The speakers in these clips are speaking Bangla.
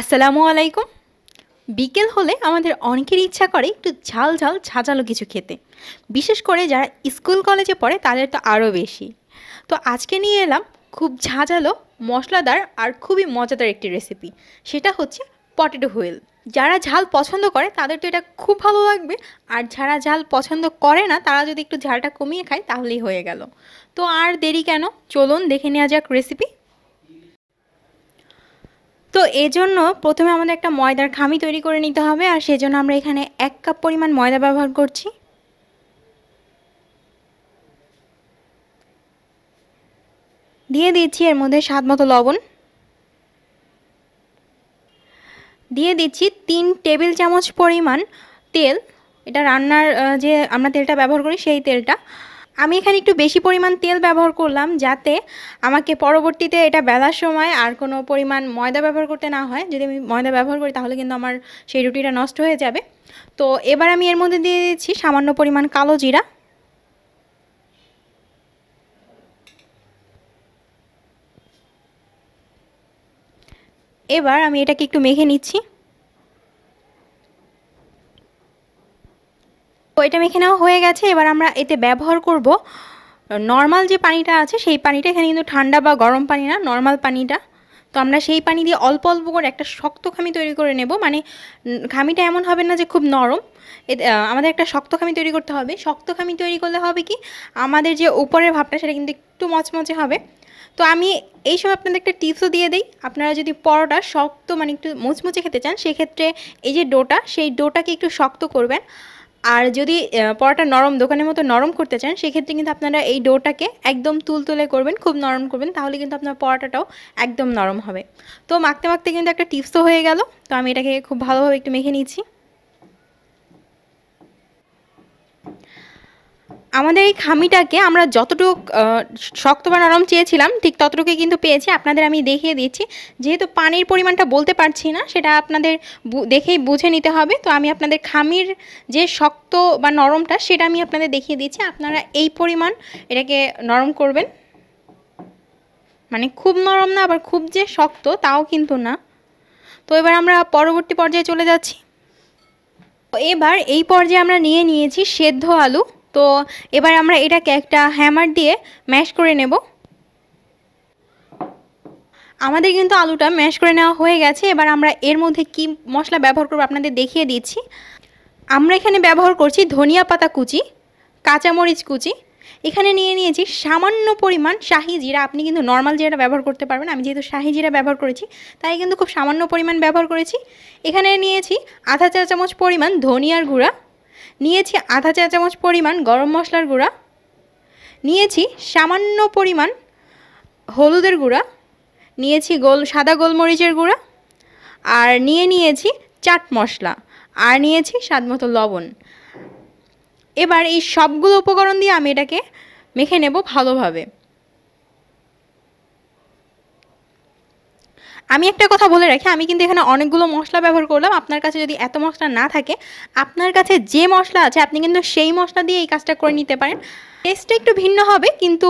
আসসালামু আলাইকুম বিকেল হলে আমাদের অনেকের ইচ্ছা করে একটু ঝাল ঝাল ঝাঁঝালো কিছু খেতে বিশেষ করে যারা স্কুল কলেজে পড়ে তাদের তো আরও বেশি তো আজকে নিয়ে এলাম খুব ঝাঁঝালো মশলাদার আর খুবই মজাদার একটি রেসিপি সেটা হচ্ছে পটেটো হুইল যারা ঝাল পছন্দ করে তাদের তো এটা খুব ভালো লাগবে আর যারা ঝাল পছন্দ করে না তারা যদি একটু ঝালটা কমিয়ে খায় তাহলেই হয়ে গেল তো আর দেরি কেন চলুন দেখে নেওয়া যাক রেসিপি তো এজন্য প্রথমে আমাদের একটা ময়দার খামি তৈরি করে নিতে হবে আর সেজন্য আমরা এখানে এক কাপ পরিমাণ ময়দা ব্যবহার করছি দিয়ে দিচ্ছি এর মধ্যে স্বাদ মতো লবণ দিয়ে দিচ্ছি তিন টেবিল চামচ পরিমাণ তেল এটা রান্নার যে আমরা তেলটা ব্যবহার করি সেই তেলটা আমি এখানে একটু বেশি পরিমাণ তেল ব্যবহার করলাম যাতে আমাকে পরবর্তীতে এটা বেলার সময় আর কোনো পরিমাণ ময়দা ব্যবহার করতে না হয় যদি আমি ময়দা ব্যবহার করি তাহলে কিন্তু আমার সেই রুটিটা নষ্ট হয়ে যাবে তো এবার আমি এর মধ্যে দিয়ে দিচ্ছি সামান্য পরিমাণ কালো জিরা এবার আমি এটাকে একটু মেখে নিচ্ছি তো এটা মেখে নেওয়া হয়ে গেছে এবার আমরা এতে ব্যবহার করব নর্মাল যে পানিটা আছে সেই পানিটা এখানে কিন্তু ঠান্ডা বা গরম পানি না নর্মাল পানিটা তো আমরা সেই পানি দিয়ে অল্প অল্প করে একটা শক্ত খামি তৈরি করে নেব মানে খামিটা এমন হবে না যে খুব নরম আমাদের একটা শক্ত খামি তৈরি করতে হবে শক্ত খামি তৈরি করলে হবে কি আমাদের যে উপরের ভাবটা সেটা কিন্তু একটু মচমচে হবে তো আমি এই সময় আপনাদের একটা টিপসও দিয়ে দিই আপনারা যদি পরোটা শক্ত মানে একটু মুচমুচে খেতে চান সেক্ষেত্রে এই যে ডোটা সেই ডোটাকে একটু শক্ত করবেন আর যদি পরোটা নরম দোকানের মতো নরম করতে চান সেক্ষেত্রে কিন্তু আপনারা এই ডোটাকে একদম তুলতুলে করবেন খুব নরম করবেন তাহলে কিন্তু আপনার পরোটাটাও একদম নরম হবে তো মাখতে মাখতে কিন্তু একটা টিপসও হয়ে গেল তো আমি এটাকে খুব ভালোভাবে একটু মেখে নিচ্ছি আমাদের এই খামিটাকে আমরা যতটুকু শক্ত বা নরম চেয়েছিলাম ঠিক ততটুকুই কিন্তু পেয়েছি আপনাদের আমি দেখিয়ে দিচ্ছি যেহেতু পানির পরিমাণটা বলতে পারছি না সেটা আপনাদের দেখেই বুঝে নিতে হবে তো আমি আপনাদের খামির যে শক্ত বা নরমটা সেটা আমি আপনাদের দেখিয়ে দিচ্ছি আপনারা এই পরিমাণ এটাকে নরম করবেন মানে খুব নরম না আবার খুব যে শক্ত তাও কিন্তু না তো এবার আমরা পরবর্তী পর্যায়ে চলে যাচ্ছি এবার এই পর্যায়ে আমরা নিয়ে নিয়েছি সেদ্ধ আলু তো এবার আমরা এটাকে একটা হ্যামার দিয়ে ম্যাশ করে নেব আমাদের কিন্তু আলুটা ম্যাশ করে নেওয়া হয়ে গেছে এবার আমরা এর মধ্যে কি মশলা ব্যবহার করবো আপনাদের দেখিয়ে দিচ্ছি আমরা এখানে ব্যবহার করছি ধনিয়া পাতা কুচি কাঁচামরিচ কুচি এখানে নিয়ে নিয়েছি সামান্য পরিমাণ শাহি জিরা আপনি কিন্তু নর্মাল জিরাটা ব্যবহার করতে পারবেন আমি যেহেতু শাহি জিরা ব্যবহার করেছি তাই কিন্তু খুব সামান্য পরিমাণ ব্যবহার করেছি এখানে নিয়েছি আধা চা চামচ পরিমাণ ধনিয়ার গুঁড়া নিয়েছি আধা চা চামচ পরিমাণ গরম মশলার গুঁড়া নিয়েছি সামান্য পরিমাণ হলুদের গুঁড়া নিয়েছি গোল সাদা গোলমরিচের গুঁড়া আর নিয়ে নিয়েছি চাট মশলা আর নিয়েছি স্বাদ মতো লবণ এবার এই সবগুলো উপকরণ দিয়ে আমি এটাকে মেখে নেব ভালোভাবে আমি একটা কথা বলে রাখি আমি কিন্তু এখানে অনেকগুলো মশলা ব্যবহার করলাম আপনার কাছে যদি এত মশলা না থাকে আপনার কাছে যে মশলা আছে আপনি কিন্তু সেই মশলা দিয়ে এই কাজটা করে নিতে পারেন টেস্টটা একটু ভিন্ন হবে কিন্তু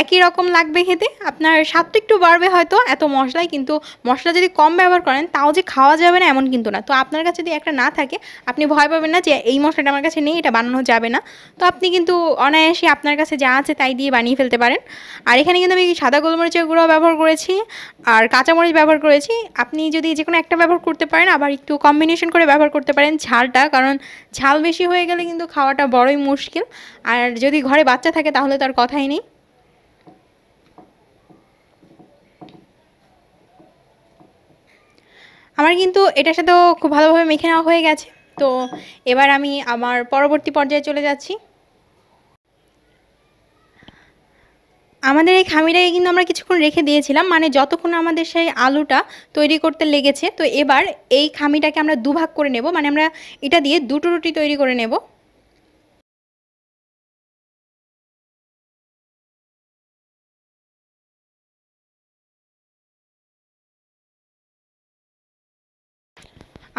একই রকম লাগবে খেতে আপনার স্বাদটা একটু বাড়বে হয়তো এত মশলায় কিন্তু মশলা যদি কম ব্যবহার করেন তাও যে খাওয়া যাবে না এমন কিন্তু না তো আপনার কাছে যদি একটা না থাকে আপনি ভয় পাবেন না যে এই মশলাটা আমার কাছে নেই এটা বানানো যাবে না তো আপনি কিন্তু অনায়াসে আপনার কাছে যা আছে তাই দিয়ে বানিয়ে ফেলতে পারেন আর এখানে কিন্তু আমি সাদা গোলমরিচের গুঁড়ো ব্যবহার করেছি আর কাঁচামরিচ ব্যবহার করেছি আপনি যদি যে কোনো একটা ব্যবহার করতে পারেন আবার একটু কম্বিনেশন করে ব্যবহার করতে পারেন ঝালটা কারণ ঝাল বেশি হয়ে গেলে কিন্তু খাওয়াটা বড়ই মুশকিল আর যদি ঘরে বাচ্চা থাকে তাহলে তার কথাই নেই আমার কিন্তু এটার সাথেও খুব ভালোভাবে মেখে নেওয়া হয়ে গেছে তো এবার আমি আমার পরবর্তী পর্যায়ে চলে যাচ্ছি আমাদের এই খামিটাকে কিন্তু আমরা কিছুক্ষণ রেখে দিয়েছিলাম মানে যতক্ষণ আমাদের সেই আলুটা তৈরি করতে লেগেছে তো এবার এই খামিটাকে আমরা দুভাগ করে নেব মানে আমরা এটা দিয়ে দুটো রুটি তৈরি করে নেব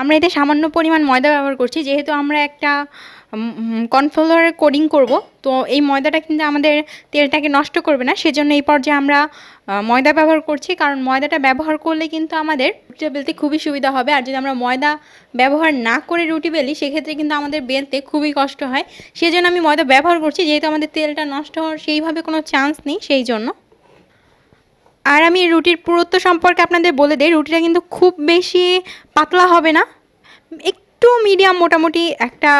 আমরা এতে সামান্য পরিমাণ ময়দা ব্যবহার করছি যেহেতু আমরা একটা কর্নফ্লোয়ারের কোডিং করব তো এই ময়দাটা কিন্তু আমাদের তেলটাকে নষ্ট করবে না সেজন্য এই পর্যায়ে আমরা ময়দা ব্যবহার করছি কারণ ময়দাটা ব্যবহার করলে কিন্তু আমাদের রুটি বেলতে খুবই সুবিধা হবে আর যদি আমরা ময়দা ব্যবহার না করে রুটি বেলি সেক্ষেত্রে কিন্তু আমাদের বেলতে খুবই কষ্ট হয় সেজন্য আমি ময়দা ব্যবহার করছি যেহেতু আমাদের তেলটা নষ্ট হওয়ার সেইভাবে কোনো চান্স নেই সেই জন্য আর আমি রুটির পুরুত্ব সম্পর্কে আপনাদের বলে দিই রুটিটা কিন্তু খুব বেশি পাতলা হবে না একটু মিডিয়াম মোটামুটি একটা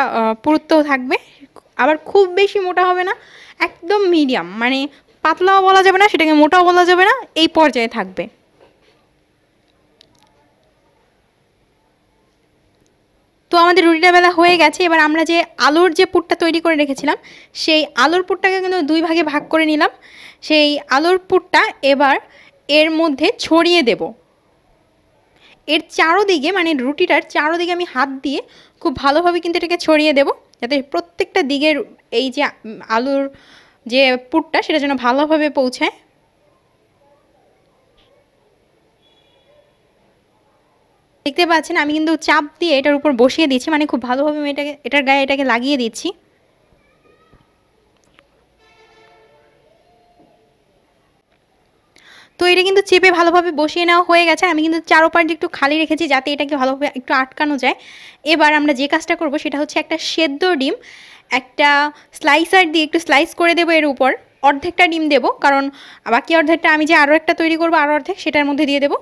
পুরুত্ব থাকবে আবার খুব বেশি মোটা হবে না একদম মিডিয়াম মানে পাতলাও বলা যাবে না সেটাকে মোটাও বলা যাবে না এই পর্যায়ে থাকবে তো আমাদের রুটিটা বেলা হয়ে গেছে এবার আমরা যে আলুর যে পুটটা তৈরি করে রেখেছিলাম সেই আলুর পুরটাকে কিন্তু দুই ভাগে ভাগ করে নিলাম সেই আলুর পুরটা এবার এর মধ্যে ছড়িয়ে দেব এর চারোদিকে মানে রুটিটার চারোদিকে আমি হাত দিয়ে খুব ভালোভাবে কিন্তু এটাকে ছড়িয়ে দেব যাতে প্রত্যেকটা দিকের এই যে আলুর যে পুরটা সেটা যেন ভালোভাবে পৌঁছায় দেখতে পাচ্ছেন আমি কিন্তু চাপ দিয়ে এটার উপর বসিয়ে দিচ্ছি মানে খুব ভালোভাবে আমি এটাকে এটার গায়ে এটাকে লাগিয়ে দিচ্ছি তো এটা কিন্তু চেপে ভালোভাবে বসিয়ে নেওয়া হয়ে গেছে আমি কিন্তু চারোপাশে একটু খালি রেখেছি যাতে এটাকে ভালোভাবে একটু আটকানো যায় এবার আমরা যে কাজটা করব সেটা হচ্ছে একটা সেদ্ধ ডিম একটা স্লাইসার দিয়ে একটু স্লাইস করে দেবো এর উপর অর্ধেকটা ডিম দেব কারণ বাকি অর্ধেকটা আমি যে আরও একটা তৈরি করবো আরও অর্ধেক সেটার মধ্যে দিয়ে দেবো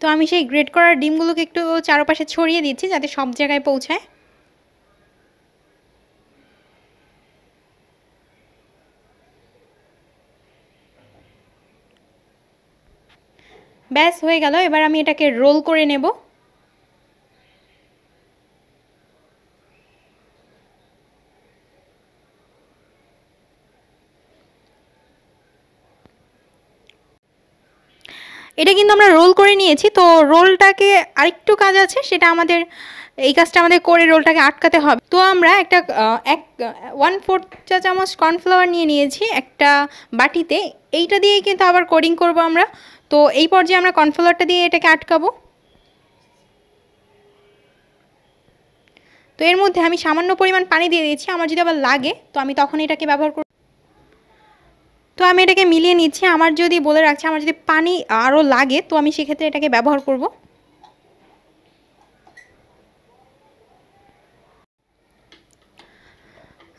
তো আমি সেই গ্রেড করার ডিমগুলোকে একটু চারপাশে ছড়িয়ে দিচ্ছি যাতে সব জায়গায় পৌঁছায় ব্যাস হয়ে গেল এবার আমি এটাকে রোল করে নেব এটা কিন্তু আমরা রোল করে নিয়েছি তো রোলটাকে আরেকটু কাজ আছে সেটা আমাদের এই কাজটা আমাদের করে রোলটাকে আটকাতে হবে তো আমরা একটা এক ওয়ান ফোর্থ চা চামচ কর্নফ্লাওয়ার নিয়ে নিয়েছি একটা বাটিতে এইটা দিয়েই কিন্তু আবার কোডিং করব আমরা তো এই পর্যায়ে আমরা কর্নফ্লাওয়ারটা দিয়ে এটাকে আটকাবো তো এর মধ্যে আমি সামান্য পরিমাণ পানি দিয়ে দিয়েছি আমার যদি আবার লাগে তো আমি তখন এটাকে ব্যবহার করব তো আমি এটাকে মিলিয়ে নিচ্ছি আমার যদি বলে রাখছি আমার যদি পানি আরও লাগে তো আমি সেক্ষেত্রে এটাকে ব্যবহার করব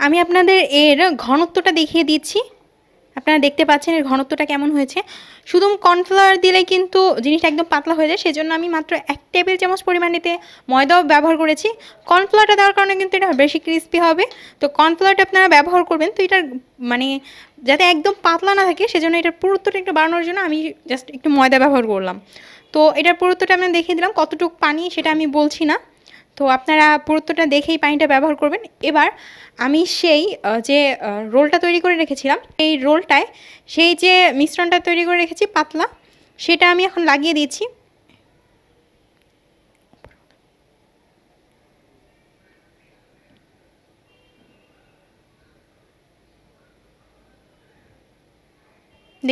আমি আপনাদের এর ঘনত্বটা দেখিয়ে দিচ্ছি আপনারা দেখতে পাচ্ছেন এর ঘনত্বটা কেমন হয়েছে শুধু কর্নফ্লাওয়ার দিলে কিন্তু জিনিসটা একদম পাতলা হয়ে যায় সেজন্য আমি মাত্র এক টেবিল চামচ পরিমাণ ময়দাও ব্যবহার করেছি কর্নফ্লাওয়ারটা দেওয়ার কারণে কিন্তু এটা বেশি ক্রিস্পি হবে তো কর্নফ্লাওয়ারটা আপনারা ব্যবহার করবেন তো এটার মানে যাতে একদম পাতলা না থাকে সেজন্য এটার পুরুত্বটা একটু বাড়ানোর জন্য আমি জাস্ট একটু ময়দা ব্যবহার করলাম তো এটার পুরুত্বটা আমি দেখিয়ে দিলাম কতটুকু পানি সেটা আমি বলছি না তো আপনারা পুরুত্বটা দেখেই পানিটা ব্যবহার করবেন এবার আমি সেই যে রোলটা তৈরি করে রেখেছিলাম এই রোলটায় সেই যে মিশ্রণটা তৈরি করে রেখেছি পাতলা সেটা আমি এখন লাগিয়ে দিয়েছি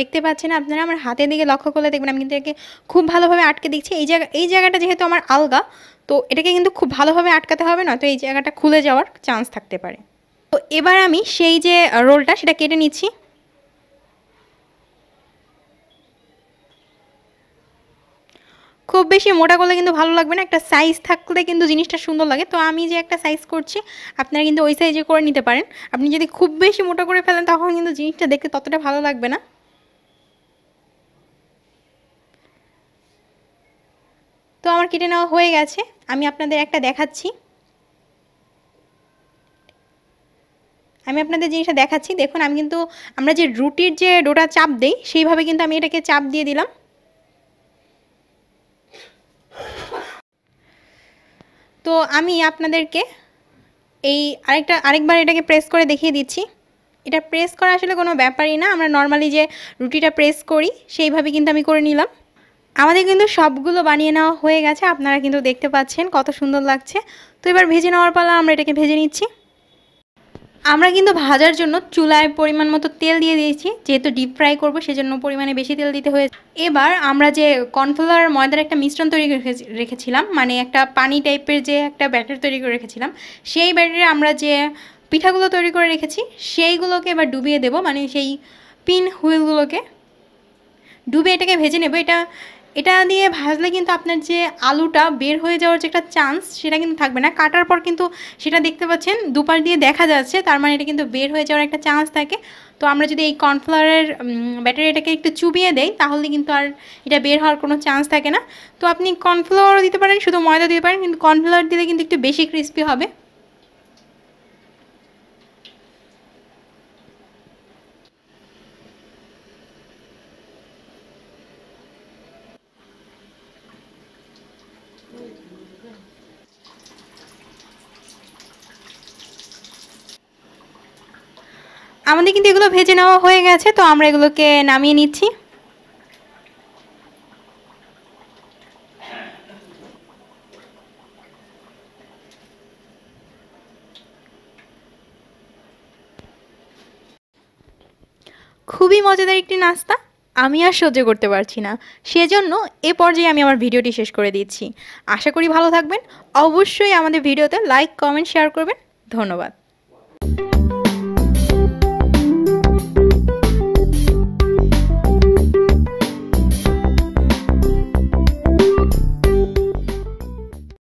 দেখতে পাচ্ছেন আপনারা আমার হাতের দিকে লক্ষ্য করলে দেখবেন আমি কিন্তু এটাকে খুব ভালোভাবে আটকে দিচ্ছি এই জায়গা এই জায়গাটা যেহেতু আমার আলগা তো এটাকে কিন্তু খুব ভালোভাবে আটকাতে হবে না তো এই জায়গাটা খুলে যাওয়ার চান্স থাকতে পারে তো এবার আমি সেই যে রোলটা সেটা কেটে নিচ্ছি খুব বেশি মোটা করলে কিন্তু ভালো লাগবে না একটা সাইজ থাকলে কিন্তু জিনিসটা সুন্দর লাগে তো আমি যে একটা সাইজ করছি আপনারা কিন্তু ওই সাইজে করে নিতে পারেন আপনি যদি খুব বেশি মোটা করে ফেলেন তখন কিন্তু জিনিসটা দেখতে ততটা ভালো লাগবে না তো আমার কেটে নেওয়া হয়ে গেছে আমি আপনাদের একটা দেখাচ্ছি আমি আপনাদের জিনিসটা দেখাচ্ছি দেখুন আমি কিন্তু আমরা যে রুটির যে ডোটা চাপ দেই সেইভাবে কিন্তু আমি এটাকে চাপ দিয়ে দিলাম তো আমি আপনাদেরকে এই আরেকটা আরেকবার এটাকে প্রেস করে দেখিয়ে দিচ্ছি এটা প্রেস করা আসলে কোনো ব্যাপারই না আমরা নর্মালি যে রুটিটা প্রেস করি সেইভাবে কিন্তু আমি করে নিলাম আমাদের কিন্তু সবগুলো বানিয়ে নেওয়া হয়ে গেছে আপনারা কিন্তু দেখতে পাচ্ছেন কত সুন্দর লাগছে তো এবার ভেজে নেওয়ার পালা আমরা এটাকে ভেজে নিচ্ছি আমরা কিন্তু ভাজার জন্য চুলায় পরিমাণ মতো তেল দিয়ে দিয়েছি যেহেতু ডিপ ফ্রাই করবো সেজন্য পরিমাণে বেশি তেল দিতে হয়েছে এবার আমরা যে কর্নফ্লাওয়ার ময়দার একটা মিশ্রণ তৈরি রেখেছিলাম মানে একটা পানি টাইপের যে একটা ব্যাটার তৈরি করে রেখেছিলাম সেই ব্যাটারে আমরা যে পিঠাগুলো তৈরি করে রেখেছি সেইগুলোকে এবার ডুবিয়ে দেব মানে সেই পিন হুইলগুলোকে ডুবে এটাকে ভেজে নেব এটা এটা দিয়ে ভাজলে কিন্তু আপনার যে আলুটা বের হয়ে যাওয়ার যে একটা চান্স সেটা কিন্তু থাকবে না কাটার পর কিন্তু সেটা দেখতে পাচ্ছেন দুপাশ দিয়ে দেখা যাচ্ছে তার মানে এটা কিন্তু বের হয়ে যাওয়ার একটা চান্স থাকে তো আমরা যদি এই কর্নফ্লাওয়ারের এটাকে একটু চুবিয়ে দেই তাহলে কিন্তু আর এটা বের হওয়ার কোনো চান্স থাকে না তো আপনি কর্নফ্লাওয়ারও দিতে পারেন শুধু ময়দা দিতে পারেন কিন্তু কর্নফ্লাওয়ার দিলে কিন্তু একটু বেশি ক্রিস্পি হবে আমাদের কিন্তু এগুলো ভেজে নেওয়া হয়ে গেছে তো আমরা এগুলোকে নামিয়ে নিচ্ছি খুবই মজাদার একটি নাস্তা আমি আর সহ্য করতে পারছি না সেজন্য এ পর্যায়ে আমি আমার ভিডিওটি শেষ করে দিচ্ছি আশা করি ভালো থাকবেন অবশ্যই আমাদের ভিডিওতে লাইক কমেন্ট শেয়ার করবেন ধন্যবাদ